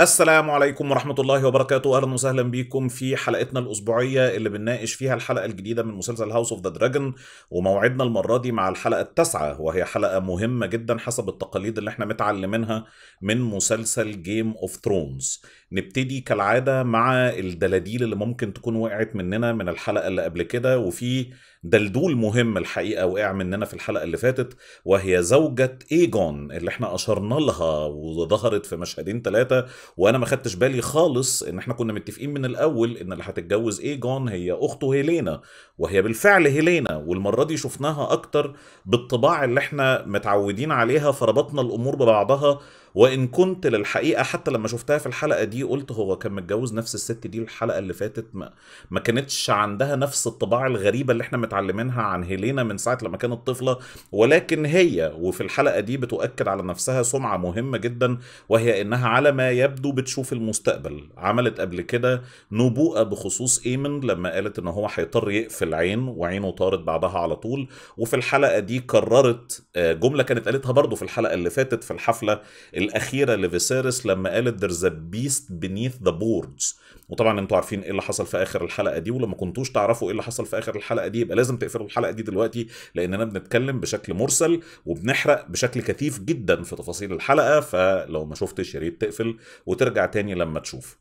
السلام عليكم ورحمة الله وبركاته أهلا وسهلا بكم في حلقتنا الأسبوعية اللي بنناقش فيها الحلقة الجديدة من مسلسل هاوس اوف ذا دراجون وموعدنا المرة دي مع الحلقة التاسعة وهي حلقة مهمة جدا حسب التقاليد اللي احنا متعلمينها من مسلسل جيم اوف ثرونز نبتدي كالعاده مع الدلاديل اللي ممكن تكون وقعت مننا من الحلقه اللي قبل كده وفي دلدول مهم الحقيقه وقع مننا في الحلقه اللي فاتت وهي زوجة ايجون اللي احنا اشرنا لها وظهرت في مشهدين ثلاثه وانا ما خدتش بالي خالص ان احنا كنا متفقين من الاول ان اللي هتتجوز ايجون هي اخته هيلينا وهي بالفعل هيلينا والمره دي شفناها اكتر بالطباع اللي احنا متعودين عليها فربطنا الامور ببعضها وان كنت للحقيقه حتى لما شفتها في الحلقه دي قلت هو كان متجوز نفس الست دي الحلقه اللي فاتت ما, ما كانتش عندها نفس الطباع الغريبه اللي احنا متعلمينها عن هيلينا من ساعه لما كانت طفله ولكن هي وفي الحلقه دي بتؤكد على نفسها سمعه مهمه جدا وهي انها على ما يبدو بتشوف المستقبل عملت قبل كده نبوءه بخصوص ايمن لما قالت ان هو هيضطر يقفل عين وعينه طارت بعدها على طول وفي الحلقه دي كررت آه، جمله كانت قالتها برضه في الحلقه اللي فاتت في الحفله الاخيره لفيسيرس لما قالت there's a beast beneath the بوردز وطبعا انتوا عارفين ايه اللي حصل في اخر الحلقه دي ولما كنتوش تعرفوا ايه اللي حصل في اخر الحلقه دي يبقى لازم تقفلوا الحلقه دي دلوقتي لاننا بنتكلم بشكل مرسل وبنحرق بشكل كثيف جدا في تفاصيل الحلقه فلو ما شفتش يا ريت تقفل وترجع تاني لما تشوف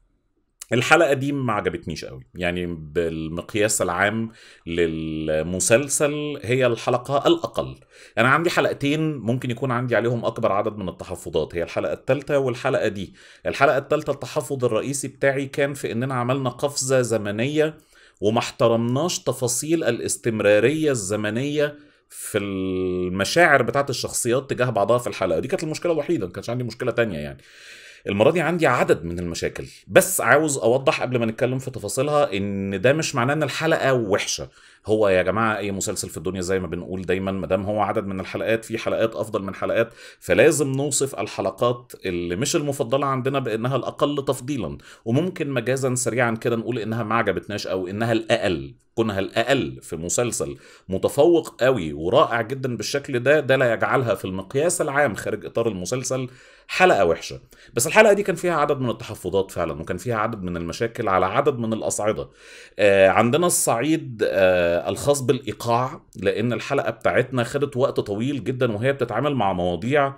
الحلقه دي ما عجبتنيش قوي يعني بالمقياس العام للمسلسل هي الحلقه الاقل انا عندي حلقتين ممكن يكون عندي عليهم اكبر عدد من التحفظات هي الحلقه الثالثه والحلقه دي الحلقه الثالثه التحفظ الرئيسي بتاعي كان في اننا عملنا قفزه زمنيه وما احترمناش تفاصيل الاستمراريه الزمنيه في المشاعر بتاعت الشخصيات تجاه بعضها في الحلقه دي كانت المشكله الوحيده ما كانش عندي مشكله تانية يعني المره دي عندي عدد من المشاكل بس عاوز اوضح قبل ما نتكلم في تفاصيلها ان ده مش معناه ان الحلقه وحشه هو يا جماعه اي مسلسل في الدنيا زي ما بنقول دايما ما دام هو عدد من الحلقات في حلقات افضل من حلقات فلازم نوصف الحلقات اللي مش المفضله عندنا بانها الاقل تفضيلا وممكن مجازا سريعا كده نقول انها ما عجبتناش او انها الاقل كونها الاقل في مسلسل متفوق قوي ورائع جدا بالشكل ده ده لا يجعلها في المقياس العام خارج اطار المسلسل حلقه وحشه بس الحلقه دي كان فيها عدد من التحفظات فعلا وكان فيها عدد من المشاكل على عدد من الاصعده آه عندنا الصعيد آه الخاص بالايقاع لان الحلقه بتاعتنا خدت وقت طويل جدا وهي بتتعامل مع مواضيع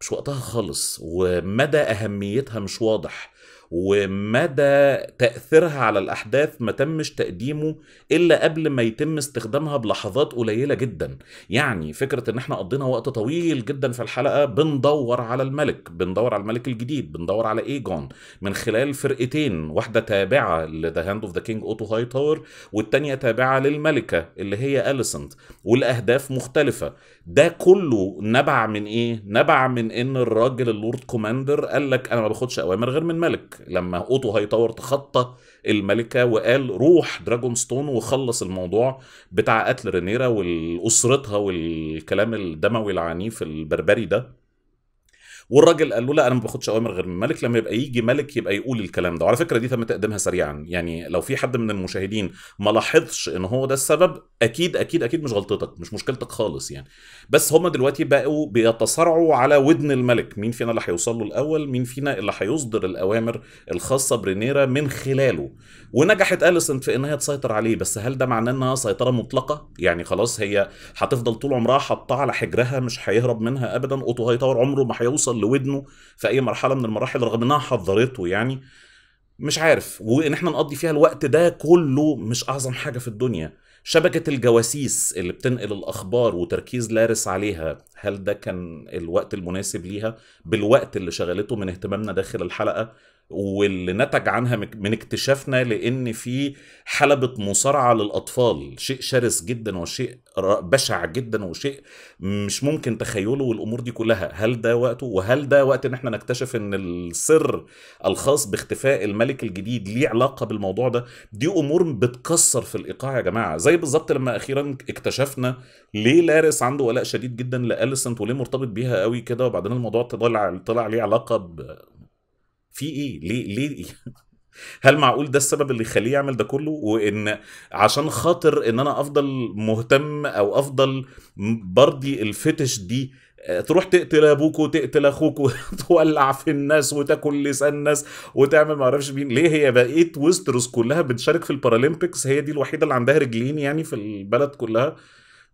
مش وقتها خالص ومدى اهميتها مش واضح ومدى تأثيرها على الأحداث ما تمش تقديمه إلا قبل ما يتم استخدامها بلحظات قليلة جدا يعني فكرة إن احنا قضينا وقت طويل جدا في الحلقة بندور على الملك بندور على الملك الجديد بندور على إيجون من خلال فرقتين واحدة تابعة لذا هاند اوف ذا كينج أوتو هاي تاور والتانية تابعة للملكة اللي هي أليسنت والأهداف مختلفة ده كله نبع من إيه؟ نبع من إن الراجل اللورد كوماندر قال لك أنا ما باخدش أوامر غير من ملك لما اوتو هايتاور تخطى الملكه وقال روح دراجون ستون وخلص الموضوع بتاع قتل رينيرا واسرتها والكلام الدموي العنيف البربري ده والراجل قال له لا انا ما باخدش اوامر غير من الملك لما يبقى يجي ملك يبقى يقول الكلام ده وعلى فكره دي تم تقديمها سريعا يعني لو في حد من المشاهدين ما لاحظش ان هو ده السبب اكيد اكيد اكيد مش غلطتك مش مشكلتك خالص يعني بس هما دلوقتي بقوا بيتصارعوا على ودن الملك مين فينا اللي هيوصل له الاول مين فينا اللي هيصدر الاوامر الخاصه برينيرا من خلاله ونجحت اليسنت في انها تسيطر عليه بس هل ده معناه انها سيطره مطلقه يعني خلاص هي هتفضل طول عمرها حاطاه على حجرها مش هيهرب منها ابدا اوتو هيطور عمره ما هيوصل يوصل لودنه في اي مرحله من المراحل رغم انها حذرته يعني مش عارف وان احنا نقضي فيها الوقت ده كله مش اعظم حاجه في الدنيا شبكة الجواسيس اللي بتنقل الأخبار وتركيز لارس عليها هل ده كان الوقت المناسب ليها بالوقت اللي شغلته من اهتمامنا داخل الحلقة واللي نتج عنها من اكتشافنا لان في حلبة مصارعة للاطفال شيء شرس جدا وشيء بشع جدا وشيء مش ممكن تخيله والامور دي كلها هل ده وقته وهل ده وقت ان احنا نكتشف ان السر الخاص باختفاء الملك الجديد ليه علاقة بالموضوع ده دي امور بتكسر في الايقاع يا جماعة زي بالظبط لما اخيرا اكتشفنا ليه لارس عنده ولاء شديد جدا لاليسنت وليه مرتبط بيها قوي كده وبعدين الموضوع طلع طلع ليه علاقة ب... في ايه ليه ليه هل معقول ده السبب اللي يخليه يعمل ده كله وان عشان خاطر ان انا افضل مهتم او افضل برضي الفتش دي آه، تروح تقتل ابوك وتقتل اخوك وتولع في الناس وتاكل لسان الناس وتعمل ما اعرفش مين ليه هي بقيت ويستروس كلها بتشارك في البارالمبيكس هي دي الوحيده اللي عندها رجلين يعني في البلد كلها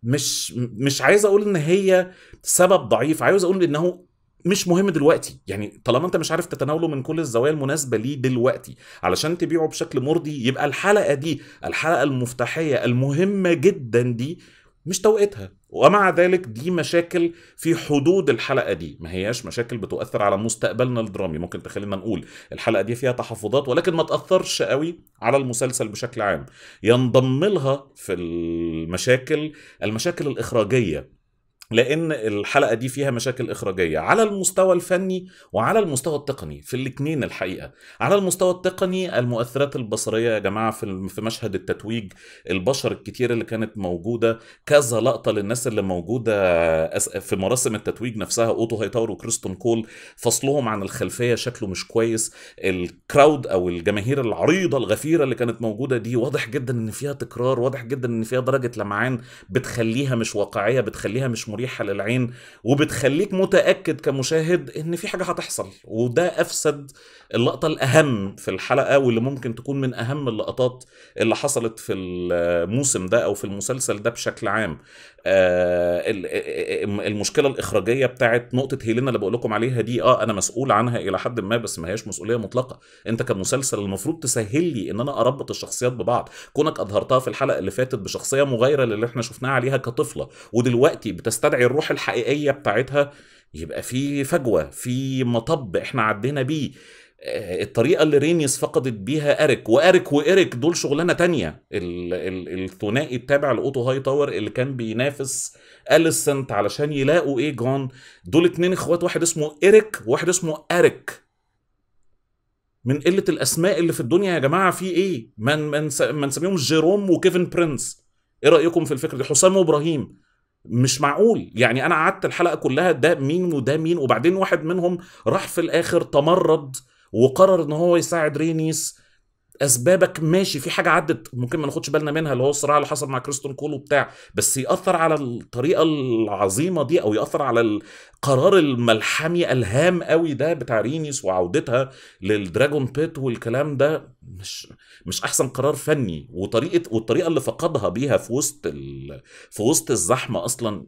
مش مش عايز اقول ان هي سبب ضعيف عايز اقول انه مش مهم دلوقتي يعني طالما انت مش عارف تتناوله من كل الزوايا المناسبه ليه دلوقتي علشان تبيعه بشكل مرضي يبقى الحلقه دي الحلقه المفتاحيه المهمه جدا دي مش توقيتها ومع ذلك دي مشاكل في حدود الحلقه دي ما هياش مشاكل بتؤثر على مستقبلنا الدرامي ممكن تخلينا نقول الحلقه دي فيها تحفظات ولكن ما تاثرش قوي على المسلسل بشكل عام ينضم لها في المشاكل المشاكل الاخراجيه لان الحلقه دي فيها مشاكل اخراجيه على المستوى الفني وعلى المستوى التقني في الاثنين الحقيقه على المستوى التقني المؤثرات البصريه يا جماعه في في مشهد التتويج البشر الكتير اللي كانت موجوده كذا لقطه للناس اللي موجوده في مراسم التتويج نفسها اوتو هيتاور وكريستون كول فصلهم عن الخلفيه شكله مش كويس الكراود او الجماهير العريضه الغفيره اللي كانت موجوده دي واضح جدا ان فيها تكرار واضح جدا ان فيها درجه لمعان بتخليها مش واقعيه بتخليها مش مريحه للعين وبتخليك متاكد كمشاهد ان في حاجه هتحصل وده افسد اللقطه الاهم في الحلقه واللي ممكن تكون من اهم اللقطات اللي حصلت في الموسم ده او في المسلسل ده بشكل عام آه، آه، آه، المشكله الاخراجيه بتاعت نقطه هيلينا اللي بقول لكم عليها دي اه انا مسؤول عنها الى حد ما بس ما هياش مسؤوليه مطلقه انت كمسلسل المفروض تسهل لي ان انا اربط الشخصيات ببعض كونك اظهرتها في الحلقه اللي فاتت بشخصيه مغايره للي احنا شفناها عليها كطفله ودلوقتي بتست تستدعي الروح الحقيقيه بتاعتها يبقى في فجوه في مطب احنا عدينا بيه آه، الطريقه اللي رينيس فقدت بيها اريك واريك واريك دول شغلانه تانية الثنائي التابع لاوتو هاي تاور اللي كان بينافس اليسنت علشان يلاقوا ايه جون دول اتنين اخوات واحد اسمه اريك وواحد اسمه اريك من قله الاسماء اللي في الدنيا يا جماعه في ايه ما من نسميهم جيروم وكيفن برنس ايه رايكم في الفكره دي حسام وابراهيم مش معقول يعني انا قعدت الحلقه كلها ده مين وده مين وبعدين واحد منهم راح في الاخر تمرد وقرر ان هو يساعد رينيس اسبابك ماشي في حاجه عدت ممكن ما ناخدش بالنا منها اللي هو الصراع اللي حصل مع كريستون كول وبتاع بس ياثر على الطريقه العظيمه دي او ياثر على القرار الملحمي الهام قوي ده بتاع رينيس وعودتها للدراجون بيت والكلام ده مش مش احسن قرار فني وطريقه والطريقه اللي فقدها بيها في وسط ال... في وسط الزحمه اصلا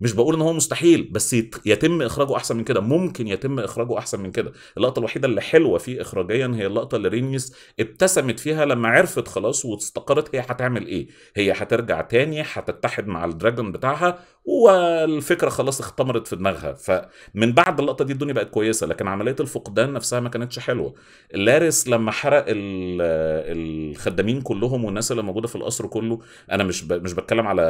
مش بقول ان هو مستحيل بس يتم اخراجه احسن من كده ممكن يتم اخراجه احسن من كده اللقطه الوحيده اللي حلوه فيه اخراجيا هي اللقطه اللي رينيس ابتسمت فيها لما عرفت خلاص واستقرت هي هتعمل ايه هي هترجع تاني هتتحد مع الدراجون بتاعها والفكره خلاص اختمرت في دماغها فمن بعد اللقطه دي الدنيا بقت كويسه لكن عمليه الفقدان نفسها ما كانتش حلوه لارس لما حرق الخدامين كلهم والناس اللي موجوده في القصر كله انا مش مش بتكلم على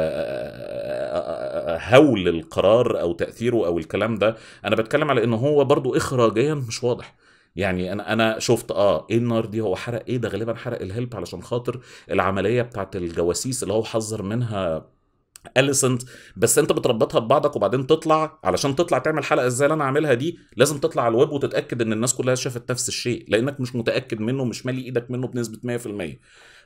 هو حول القرار او تاثيره او الكلام ده انا بتكلم على ان هو برضو اخراجيا مش واضح يعني انا انا شفت اه ايه النار دي هو حرق ايه ده غالبا حرق الهلب علشان خاطر العمليه بتاعت الجواسيس اللي هو حذر منها اليسنت بس انت بتربطها ببعضك وبعدين تطلع علشان تطلع تعمل حلقه ازاي اللي انا عاملها دي لازم تطلع على الويب وتتاكد ان الناس كلها شافت نفس الشيء لانك مش متاكد منه مش مالي ايدك منه بنسبه 100%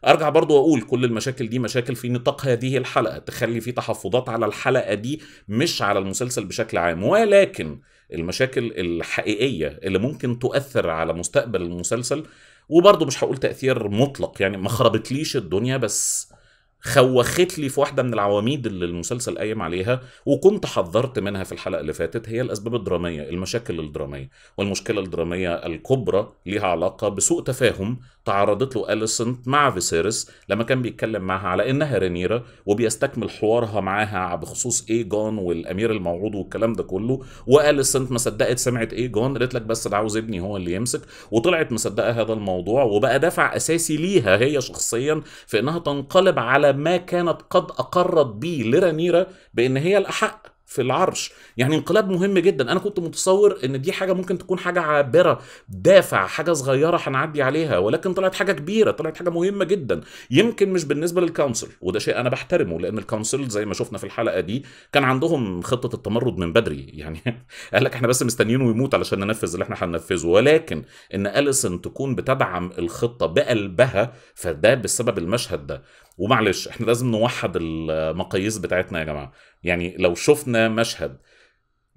ارجع برضو اقول كل المشاكل دي مشاكل في نطاق هذه الحلقه تخلي في تحفظات على الحلقه دي مش على المسلسل بشكل عام ولكن المشاكل الحقيقيه اللي ممكن تؤثر على مستقبل المسلسل وبرضه مش هقول تاثير مطلق يعني ما خربتليش الدنيا بس خوخت لي في واحده من العواميد اللي المسلسل قايم عليها وكنت حذرت منها في الحلقه اللي فاتت هي الاسباب الدراميه المشاكل الدراميه والمشكله الدراميه الكبرى ليها علاقه بسوء تفاهم تعرضت له اليسنت مع فيسيرس لما كان بيتكلم معها على انها رينيرا وبيستكمل حوارها معاها بخصوص ايجون والامير الموعود والكلام ده كله واليسنت ما صدقت سمعت ايجون قالت لك بس ده عاوز ابني هو اللي يمسك وطلعت مصدقه هذا الموضوع وبقى دافع اساسي ليها هي شخصيا في انها تنقلب على ما كانت قد أقرت به لرانيرا بأن هي الأحق في العرش يعني انقلاب مهم جدا انا كنت متصور ان دي حاجه ممكن تكون حاجه عابره دافع حاجه صغيره هنعدي عليها ولكن طلعت حاجه كبيره طلعت حاجه مهمه جدا يمكن مش بالنسبه للكونسل وده شيء انا بحترمه لان الكونسل زي ما شفنا في الحلقه دي كان عندهم خطه التمرد من بدري يعني قال لك احنا بس مستنيينه يموت علشان ننفذ اللي احنا هننفذه ولكن ان اليسن تكون بتدعم الخطه بقلبها فده بسبب المشهد ده ومعلش احنا لازم نوحد المقاييس بتاعتنا يا جماعه يعني لو شفنا مشهد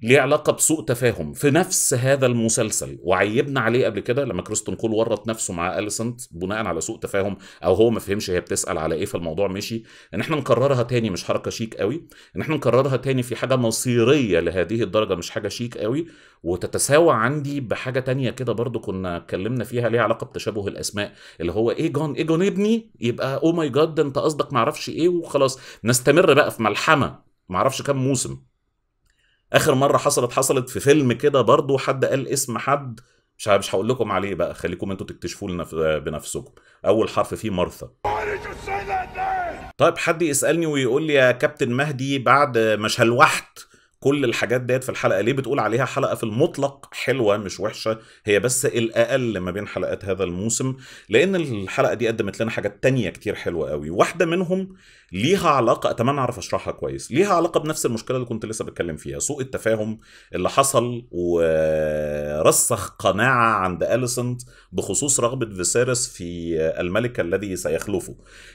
ليه علاقه بسوء تفاهم في نفس هذا المسلسل وعيبنا عليه قبل كده لما كريستون كول ورط نفسه مع اليسنت بناء على سوء تفاهم او هو ما فهمش هي بتسال على ايه فالموضوع مشي ان احنا نكررها تاني مش حركه شيك قوي ان احنا نكررها تاني في حاجه مصيريه لهذه الدرجه مش حاجه شيك قوي وتتساوى عندي بحاجه تانية كده برضو كنا اتكلمنا فيها ليها علاقه بتشابه الاسماء اللي هو ايه جون ايه جون ابني يبقى او ماي جاد انت قصدك معرفش ايه وخلاص نستمر بقى في ملحمه معرفش كام موسم اخر مره حصلت حصلت في فيلم كده برضه حد قال اسم حد مش مش هقول لكم عليه بقى خليكم انتوا تكتشفوا لنا آه، بنفسكم اول حرف فيه مرثا طيب حد يسالني ويقول لي يا كابتن مهدي بعد مش هلوحت كل الحاجات ديت في الحلقه ليه بتقول عليها حلقه في المطلق حلوه مش وحشه هي بس الاقل ما بين حلقات هذا الموسم لان الحلقه دي قدمت لنا حاجات تانية كتير حلوه قوي واحده منهم ليها علاقه اتمنى اعرف اشرحها كويس ليها علاقه بنفس المشكله اللي كنت لسه بتكلم فيها سوء التفاهم اللي حصل ورسخ قناعه عند اليسنت بخصوص رغبه فيسيرس في الملك الذي سيخلفه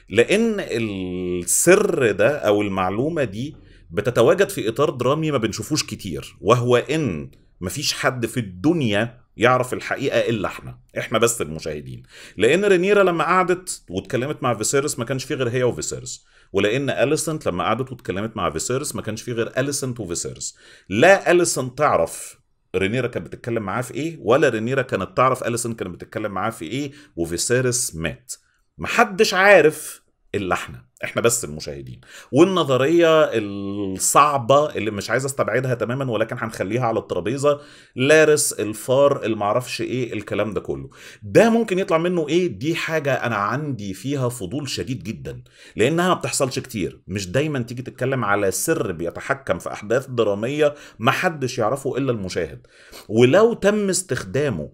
لان السر ده او المعلومه دي بتتواجد في اطار درامي ما بنشوفوش كتير وهو ان مفيش حد في الدنيا يعرف الحقيقه الا احنا احنا بس المشاهدين لان رينيرا لما قعدت واتكلمت مع فيسيرس ما كانش في غير هي وفيسيرس ولان اليسنت لما قعدت واتكلمت مع فيسيرس ما كانش في غير اليسنت وفيسيرس لا اليسنت تعرف رينيرا كانت بتتكلم معاه في ايه ولا رينيرا كانت تعرف اليسنت كانت بتتكلم معاه في ايه وفيسيرس مات محدش عارف الا احنا احنا بس المشاهدين والنظريه الصعبه اللي مش عايز استبعدها تماما ولكن هنخليها على الترابيزه لارس الفار المعرفش ايه الكلام ده كله ده ممكن يطلع منه ايه دي حاجه انا عندي فيها فضول شديد جدا لانها ما بتحصلش كتير مش دايما تيجي تتكلم على سر بيتحكم في احداث دراميه محدش يعرفه الا المشاهد ولو تم استخدامه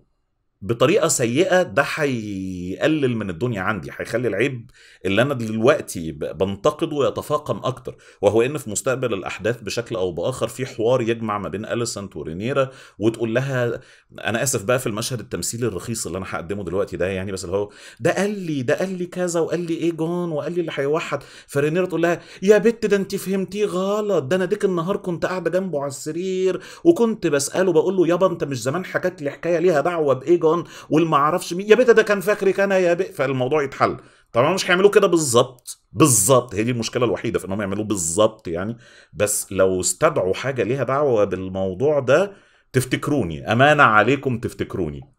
بطريقه سيئه ده هيقلل من الدنيا عندي هيخلي العيب اللي انا دلوقتي بنتقده يتفاقم اكتر وهو ان في مستقبل الاحداث بشكل او باخر في حوار يجمع ما بين اليسنت ورينيرا وتقول لها انا اسف بقى في المشهد التمثيلي الرخيص اللي انا هقدمه دلوقتي ده يعني بس اللي هو ده قال لي ده قال لي كذا وقال لي ايه جون وقال لي اللي هيوحد فرينيرا تقول لها يا بت ده انت فهمتيه غلط ده انا ديك النهار كنت قاعده جنبه على السرير وكنت بساله بقول له يابا انت مش زمان حكت لي حكايه ليها دعوه بايه جون والما اعرفش مين يا بيتا ده كان فاكرك انا يا بيتا فالموضوع يتحل طبعا مش هيعملوه كده بالظبط بالظبط هي دي المشكله الوحيده في انهم يعملوه بالظبط يعني بس لو استدعوا حاجه ليها دعوه بالموضوع ده تفتكروني امانه عليكم تفتكروني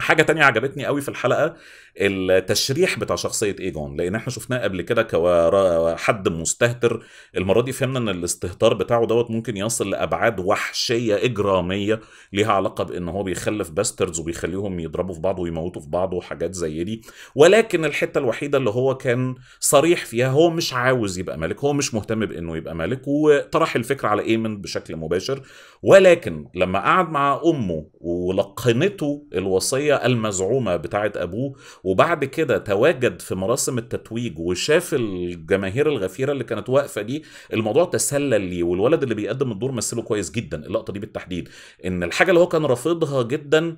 حاجه تانية عجبتني قوي في الحلقه التشريح بتاع شخصيه ايجون لان احنا شفناه قبل كده كحد مستهتر المره دي فهمنا ان الاستهتار بتاعه دوت ممكن يصل لابعاد وحشيه اجراميه ليها علاقه بان هو بيخلف باستردز وبيخليهم يضربوا في بعض ويموتوا في بعض وحاجات زي دي ولكن الحته الوحيده اللي هو كان صريح فيها هو مش عاوز يبقى ملك هو مش مهتم بانه يبقى ملك وطرح الفكره على ايمن بشكل مباشر ولكن لما قعد مع امه ولقنته الوصيه الشخصية المزعومة بتاعت أبوه وبعد كده تواجد في مراسم التتويج وشاف الجماهير الغفيرة اللي كانت واقفة دي الموضوع تسلل ليه والولد اللي بيقدم الدور مثله كويس جدا اللقطة دي بالتحديد إن الحاجة اللي هو كان رافضها جدا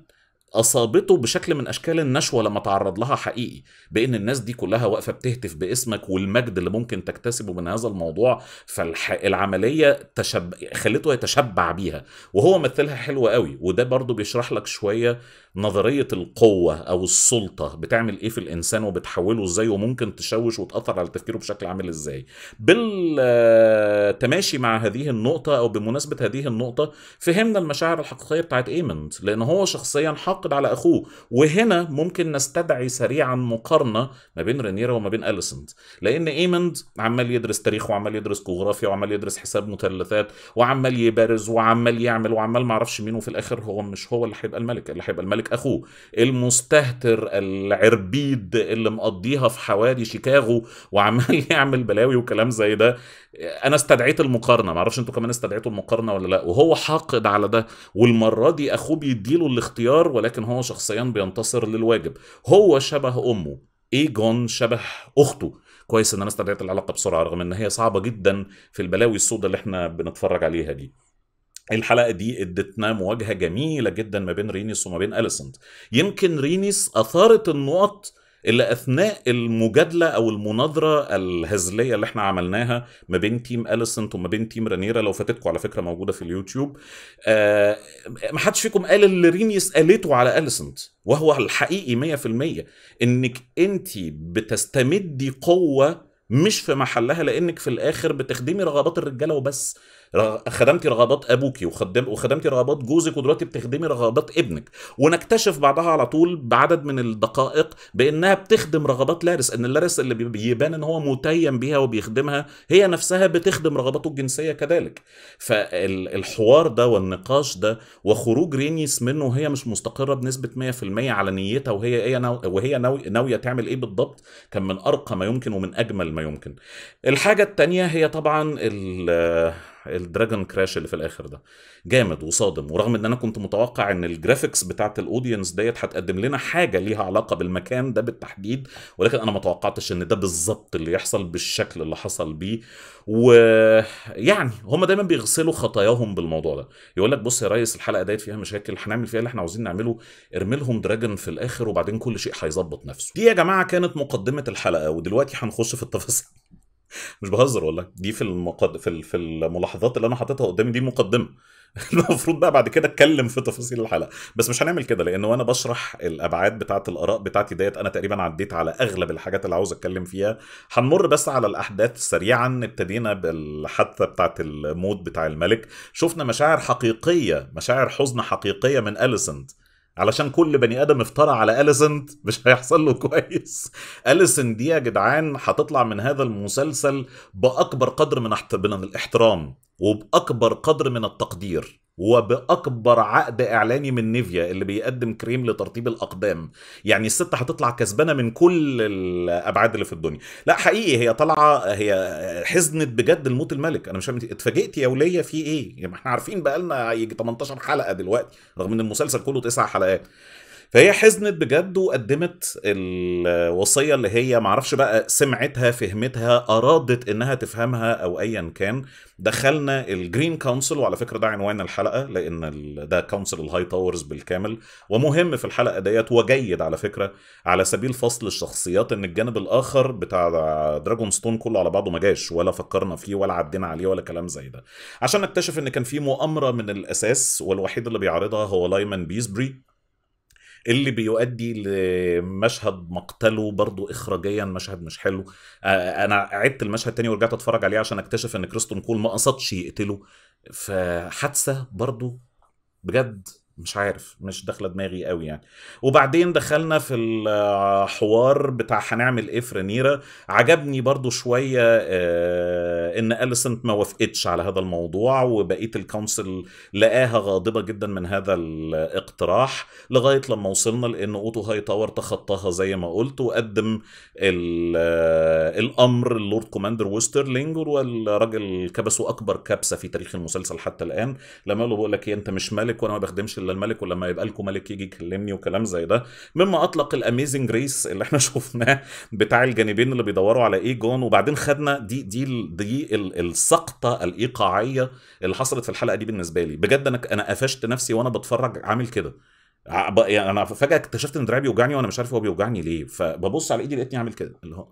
اصابته بشكل من اشكال النشوه لما تعرض لها حقيقي بان الناس دي كلها واقفه بتهتف باسمك والمجد اللي ممكن تكتسبه من هذا الموضوع فالعمليه تشب... خلته يتشبع بيها وهو مثلها حلو قوي وده برضو بيشرح لك شويه نظريه القوه او السلطه بتعمل ايه في الانسان وبتحوله ازاي وممكن تشوش وتاثر على تفكيره بشكل عامل ازاي بالتماشي آه، مع هذه النقطه او بمناسبه هذه النقطه فهمنا المشاعر الحقيقيه بتاعت ايمند لان هو شخصيا حاقد على اخوه وهنا ممكن نستدعي سريعا مقارنه ما بين رينيرا وما بين اليسند لان ايمند عمال يدرس تاريخ وعمال يدرس جغرافيا وعمال يدرس حساب مثلثات وعمال يبارز وعمال يعمل وعمال معرفش مين وفي الاخر هو مش هو اللي هيبقى الملك اللي هيبقى الملك لك أخوه المستهتر العربيد اللي مقضيها في حوالي شيكاغو وعمال يعمل بلاوي وكلام زي ده أنا استدعيت المقارنة معرفش أنتوا كمان استدعيتوا المقارنة ولا لأ وهو حاقد على ده والمرة دي أخوه بيديله الاختيار ولكن هو شخصيا بينتصر للواجب هو شبه أمه إيجون شبه أخته كويس ان انا استدعيت العلاقه بسرعه رغم ان هي صعبه جدا في البلاوي السوداء اللي احنا بنتفرج عليها دي الحلقة دي ادتنا مواجهة جميلة جدا ما بين رينيس وما بين أليسنت يمكن رينيس أثارت النقط اللي اثناء المجادله او المناظره الهزليه اللي احنا عملناها ما بين تيم اليسنت وما بين تيم رانيرا لو فاتتكم على فكره موجوده في اليوتيوب آه ما حدش فيكم قال اللي رينيس قالته على اليسنت وهو الحقيقي 100% انك انت بتستمدي قوه مش في محلها لانك في الاخر بتخدمي رغبات الرجاله وبس خدمتي رغبات ابوك وخدم وخدمتي رغبات جوزك ودلوقتي بتخدمي رغبات ابنك ونكتشف بعدها على طول بعدد من الدقائق بانها بتخدم رغبات لارس ان لارس اللي بيبان ان هو متيم بيها وبيخدمها هي نفسها بتخدم رغباته الجنسيه كذلك فالحوار ده والنقاش ده وخروج رينيس منه وهي مش مستقره بنسبه 100% على نيتها وهي ايه وهي ناويه تعمل ايه بالضبط كان من ارقى ما يمكن ومن اجمل ما يمكن الحاجه الثانيه هي طبعا الدراجون كراش اللي في الاخر ده جامد وصادم ورغم ان انا كنت متوقع ان الجرافيكس بتاعه الاودينس ديت هتقدم لنا حاجه ليها علاقه بالمكان ده بالتحديد ولكن انا ما توقعتش ان ده بالظبط اللي يحصل بالشكل اللي حصل بيه ويعني هم دايما بيغسلوا خطاياهم بالموضوع ده يقول لك بص يا ريس الحلقه ديت فيها مشاكل هنعمل فيها اللي احنا عاوزين نعمله ارمي لهم دراجون في الاخر وبعدين كل شيء هيظبط نفسه دي يا جماعه كانت مقدمه الحلقه ودلوقتي هنخش في التفاصيل مش بهزر والله دي في المقد... في في الملاحظات اللي انا حاططها قدامي دي مقدمه المفروض بقى بعد كده اتكلم في تفاصيل الحلقه بس مش هنعمل كده لان وانا بشرح الابعاد بتاعه الاراء بتاعتي ديت انا تقريبا عديت على اغلب الحاجات اللي عاوز اتكلم فيها هنمر بس على الاحداث سريعا ابتدينا بالحادثه بتاعه الموت بتاع الملك شفنا مشاعر حقيقيه مشاعر حزن حقيقيه من اليسنت علشان كل بني ادم افترى على اليسنت مش هيحصل له كويس اليسنت دي يا جدعان هتطلع من هذا المسلسل باكبر قدر من الاحترام وباكبر قدر من التقدير وباكبر عقد اعلاني من نيفيا اللي بيقدم كريم لترطيب الاقدام يعني الست هتطلع كسبانه من كل الابعاد اللي في الدنيا لا حقيقي هي طالعه هي حزنت بجد الموت الملك انا مش فاهم اتفاجئت يا وليه في ايه يعني احنا عارفين بقى لنا يجي 18 حلقه دلوقتي رغم ان المسلسل كله تسع حلقات فهي حزنت بجد وقدمت الوصيه اللي هي معرفش بقى سمعتها فهمتها ارادت انها تفهمها او ايا كان دخلنا الجرين كونسل وعلى فكره ده عنوان الحلقه لان ده كونسل الهاي تاورز بالكامل ومهم في الحلقه ديت وجيد على فكره على سبيل فصل الشخصيات ان الجانب الاخر بتاع دراجون ستون كله على بعضه ما جاش ولا فكرنا فيه ولا عدينا عليه ولا كلام زي ده عشان نكتشف ان كان في مؤامره من الاساس والوحيد اللي بيعرضها هو لايمان بيزبري اللي بيؤدي لمشهد مقتله برضو اخراجيا مشهد مش حلو انا عدت المشهد تاني ورجعت اتفرج عليه عشان اكتشف ان كريستون كول ما قصدش يقتله فحادثه برضو بجد مش عارف مش داخله دماغي قوي يعني وبعدين دخلنا في الحوار بتاع هنعمل ايه في رينيرا عجبني برضو شويه آه ان اليسنت ما وافقتش على هذا الموضوع وبقيه الكونسل لقاها غاضبه جدا من هذا الاقتراح لغايه لما وصلنا لان اوتو هاي تاور تخطاها زي ما قلت وقدم آه، الامر اللورد كوماندر وسترلينج والراجل كبسه اكبر كبسه في تاريخ المسلسل حتى الان لما له بقول لك إيه، انت مش ملك وانا ما بخدمش الا الملك ولما يبقى لكم ملك يجي يكلمني وكلام زي ده مما اطلق الاميزنج ريس اللي احنا شفناه بتاع الجانبين اللي بيدوروا على ايه جون وبعدين خدنا دي دي دي السقطه الايقاعيه اللي حصلت في الحلقه دي بالنسبه لي بجد انا انا قفشت نفسي وانا بتفرج عامل كده يعني انا فجاه اكتشفت ان دراعي بيوجعني وانا مش عارف هو بيوجعني ليه فببص على ايدي لقيتني عامل كده اللي هو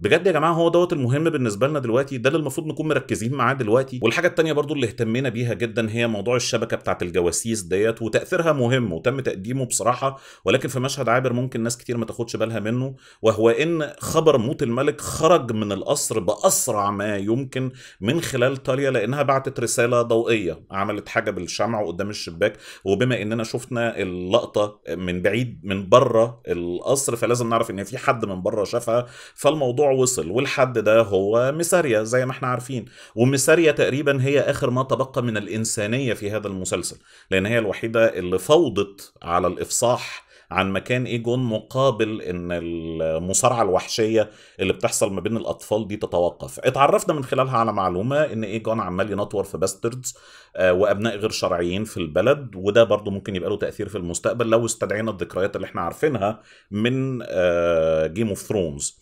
بجد يا جماعه هو دوت المهم بالنسبه لنا دلوقتي ده اللي المفروض نكون مركزين معاه دلوقتي والحاجه الثانيه برضو اللي اهتمينا بيها جدا هي موضوع الشبكه بتاعه الجواسيس ديت وتاثيرها مهم وتم تقديمه بصراحه ولكن في مشهد عابر ممكن ناس كتير ما تاخدش بالها منه وهو ان خبر موت الملك خرج من القصر باسرع ما يمكن من خلال طاليا لانها بعتت رساله ضوئيه عملت حاجه بالشمع قدام الشباك وبما اننا شفنا اللقطه من بعيد من بره القصر فلازم نعرف ان في حد من بره شافها فالموضوع الموضوع وصل والحد ده هو ميساريا زي ما احنا عارفين وميساريا تقريبا هي اخر ما تبقى من الانسانيه في هذا المسلسل لان هي الوحيده اللي فوضت على الافصاح عن مكان ايجون مقابل ان المصارعه الوحشيه اللي بتحصل ما بين الاطفال دي تتوقف اتعرفنا من خلالها على معلومه ان ايجون عمال ينطور في باستردز آه، وابناء غير شرعيين في البلد وده برضو ممكن يبقى له تاثير في المستقبل لو استدعينا الذكريات اللي احنا عارفينها من جيم اوف ثرونز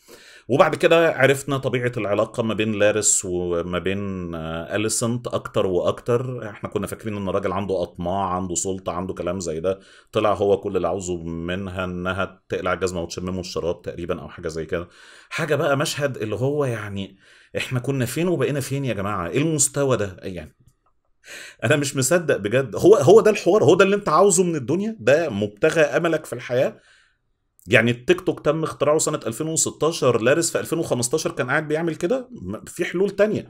وبعد كده عرفنا طبيعه العلاقه ما بين لارس وما بين آه، اليسنت اكتر واكتر احنا كنا فاكرين ان الراجل عنده اطماع عنده سلطه عنده كلام زي ده طلع هو كل اللي عاوزه منها انها تقلع الجزمه وتشممه الشراب تقريبا او حاجه زي كده حاجه بقى مشهد اللي هو يعني احنا كنا فين وبقينا فين يا جماعه ايه المستوى ده يعني انا مش مصدق بجد هو هو ده الحوار هو ده اللي انت عاوزه من الدنيا ده مبتغى املك في الحياه يعني التيك توك تم اختراعه سنة 2016 لارس في 2015 كان قاعد بيعمل كده في حلول تانية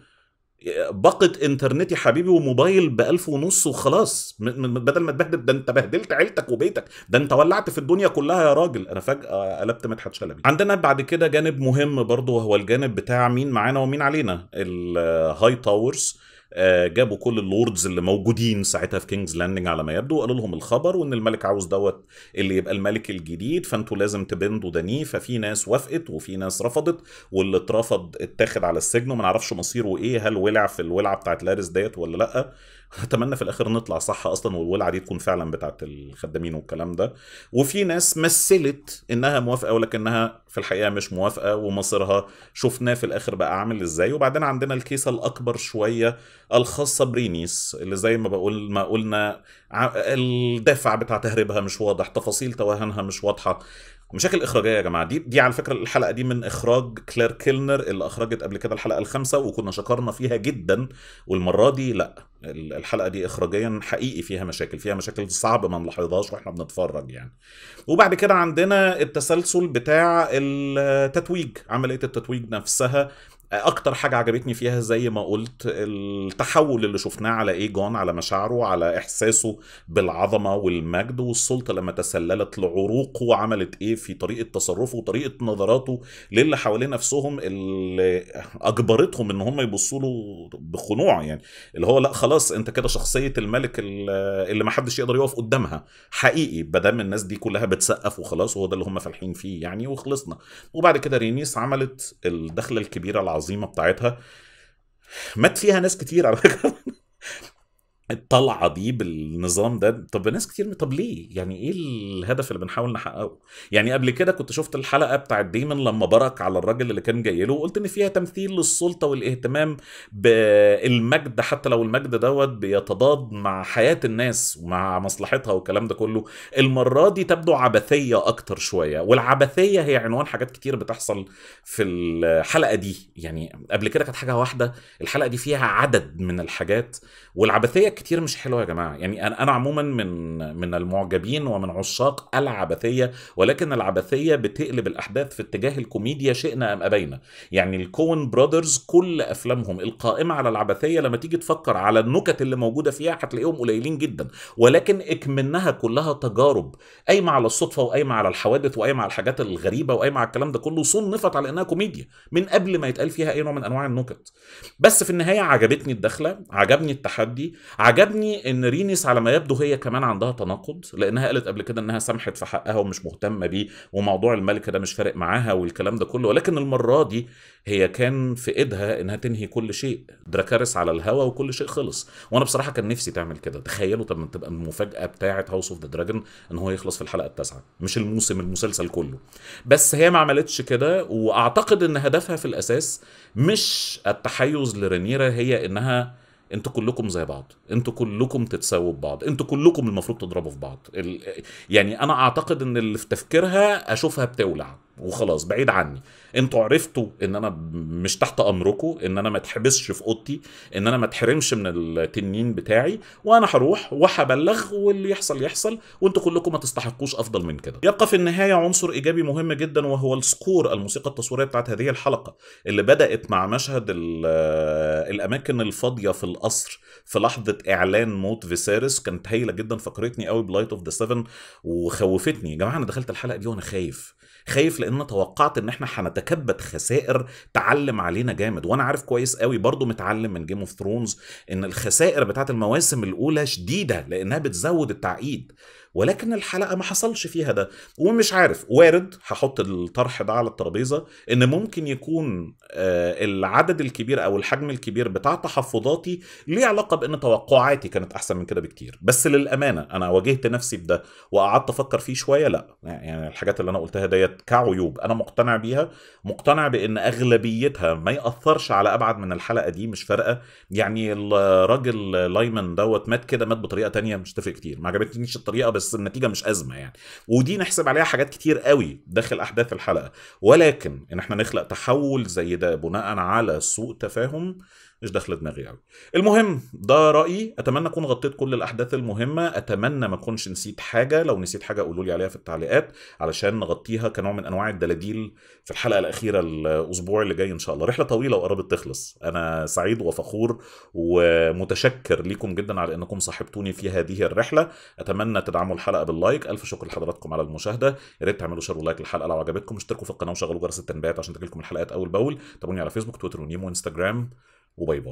باقة انترنت يا حبيبي وموبايل بألف ونص وخلاص بدل ما تبهدل ده انت بهدلت عيلتك وبيتك ده انت ولعت في الدنيا كلها يا راجل انا فجأة قلبت مدحت شلبي عندنا بعد كده جانب مهم برضه وهو الجانب بتاع مين معانا ومين علينا الهاي تاورز آه، جابوا كل اللوردز اللي موجودين ساعتها في كينجز لاندنج على ما يبدو وقالوا لهم الخبر وان الملك عاوز دوت اللي يبقى الملك الجديد فانتوا لازم تبندوا دنيه ففي ناس وافقت وفي ناس رفضت واللي اترفض اتاخد على السجن وما نعرفش مصيره ايه هل ولع في الولعه بتاعت لارس ديت ولا لا اتمنى في الاخر نطلع صح اصلا والولعه دي تكون فعلا بتاعت الخدامين والكلام ده وفي ناس مثلت انها موافقه ولكنها في الحقيقه مش موافقه ومصيرها شفناه في الاخر بقى عامل ازاي وبعدين عندنا الكيسه الاكبر شويه الخاصه برينيس اللي زي ما بقول ما قلنا الدافع بتاع تهريبها مش واضح تفاصيل توهنها مش واضحه مشاكل اخراجيه يا جماعه دي دي على فكره الحلقه دي من اخراج كلير كيلنر اللي اخرجت قبل كده الحلقه الخامسه وكنا شكرنا فيها جدا والمره دي لا الحلقه دي اخراجيا حقيقي فيها مشاكل فيها مشاكل صعب ما نلاحظهاش واحنا بنتفرج يعني وبعد كده عندنا التسلسل بتاع التتويج عمليه التتويج نفسها اكتر حاجه عجبتني فيها زي ما قلت التحول اللي شفناه على ايجون على مشاعره على احساسه بالعظمه والمجد والسلطه لما تسللت لعروقه وعملت ايه في طريقه تصرفه وطريقه نظراته للي حواليه نفسهم اللي اجبرتهم ان هم يبصوا له بخنوع يعني اللي هو لا خلاص انت كده شخصيه الملك اللي ما حدش يقدر يقف قدامها حقيقي بدام الناس دي كلها بتسقف وخلاص وهو ده اللي هم فالحين فيه يعني وخلصنا وبعد كده رينيس عملت الدخله الكبيره العظيمه العظيمه بتاعتها مات فيها ناس كتير على فكره الطلعه دي بالنظام ده طب ناس كتير طب ليه يعني ايه الهدف اللي بنحاول نحققه يعني قبل كده كنت شفت الحلقه بتاعت ديمن لما برك على الراجل اللي كان جاي له وقلت ان فيها تمثيل للسلطه والاهتمام بالمجد حتى لو المجد دوت بيتضاد مع حياه الناس ومع مصلحتها والكلام ده كله المره دي تبدو عبثيه اكتر شويه والعبثيه هي عنوان حاجات كتير بتحصل في الحلقه دي يعني قبل كده كانت حاجه واحده الحلقه دي فيها عدد من الحاجات والعبثيه حاجات كتير مش حلوه يا جماعه يعني انا انا عموما من من المعجبين ومن عشاق العبثيه ولكن العبثيه بتقلب الاحداث في اتجاه الكوميديا شئنا ام ابينا يعني الكون برادرز كل افلامهم القائمه على العبثيه لما تيجي تفكر على النكت اللي موجوده فيها هتلاقيهم قليلين جدا ولكن اكمنها كلها تجارب قايمه على الصدفه وقايمه على الحوادث وقايمه على الحاجات الغريبه وقايمه على الكلام ده كله صنفت على انها كوميديا من قبل ما يتقال فيها اي نوع من انواع النكت بس في النهايه عجبتني الدخله عجبني التحدي عجبني ان رينيس على ما يبدو هي كمان عندها تناقض لانها قالت قبل كده انها سمحت في حقها ومش مهتمه بيه وموضوع الملكه ده مش فارق معاها والكلام ده كله ولكن المره دي هي كان في ايدها انها تنهي كل شيء دراكارس على الهوا وكل شيء خلص وانا بصراحه كان نفسي تعمل كده تخيلوا طب ما تبقى المفاجاه بتاعه هاوس اوف ذا دراجون ان هو يخلص في الحلقه التاسعه مش الموسم المسلسل كله بس هي ما عملتش كده واعتقد ان هدفها في الاساس مش التحيز لرينيرا هي انها انتوا كلكم زي بعض انتوا كلكم تتساووا ببعض انتوا كلكم المفروض تضربوا في بعض ال... يعني انا اعتقد ان اللي في تفكيرها اشوفها بتولع وخلاص بعيد عني انتوا عرفتوا ان انا مش تحت امركم ان انا ما اتحبسش في اوضتي ان انا ما اتحرمش من التنين بتاعي وانا هروح وهبلغ واللي يحصل يحصل وانتوا كلكم ما تستحقوش افضل من كده يبقى في النهايه عنصر ايجابي مهم جدا وهو السكور الموسيقى التصويريه بتاعت هذه الحلقه اللي بدات مع مشهد آه، الاماكن الفاضيه في القصر في لحظه اعلان موت فيسيرس كانت هايله جدا فكرتني قوي بلايت اوف ذا 7 وخوفتني يا جماعه انا دخلت الحلقه دي وانا خايف خايف لان توقعت ان احنا هنتكبد خسائر تعلم علينا جامد وانا عارف كويس قوي برضو متعلم من جيم اوف ثرونز ان الخسائر بتاعت المواسم الاولى شديده لانها بتزود التعقيد ولكن الحلقه ما حصلش فيها ده ومش عارف وارد هحط الطرح ده على الترابيزه ان ممكن يكون آه، العدد الكبير او الحجم الكبير بتاع تحفظاتي ليه علاقه بان توقعاتي كانت احسن من كده بكتير بس للامانه انا واجهت نفسي بده وقعدت افكر فيه شويه لا يعني الحاجات اللي انا قلتها ديت كعيوب انا مقتنع بيها مقتنع بان اغلبيتها ما ياثرش على ابعد من الحلقه دي مش فارقه يعني الراجل لايمن دوت مات كده مات بطريقه تانية مش تفرق كتير ما عجبتنيش الطريقه بس بس النتيجه مش ازمه يعني ودي نحسب عليها حاجات كتير قوي داخل احداث الحلقه ولكن ان احنا نخلق تحول زي ده بناء على سوء تفاهم مش داخله دماغي قوي المهم ده رايي اتمنى اكون غطيت كل الاحداث المهمه اتمنى ما اكونش نسيت حاجه لو نسيت حاجه قولوا لي عليها في التعليقات علشان نغطيها كنوع من انواع الدلاديل في الحلقه الاخيره الاسبوع اللي جاي ان شاء الله رحله طويله وقربت تخلص انا سعيد وفخور ومتشكر ليكم جدا على انكم صاحبتوني في هذه الرحله اتمنى تدعموا الحلقه باللايك الف شكر لحضراتكم على المشاهده يا ريت تعملوا شير ولايك للحلقه لو عجبتكم اشتركوا في القناه وشغلوا جرس التنبيهات عشان تجيلكم الحلقات اول باول تابعوني على فيسبوك تويتر ونيمو انستغرام おばいい。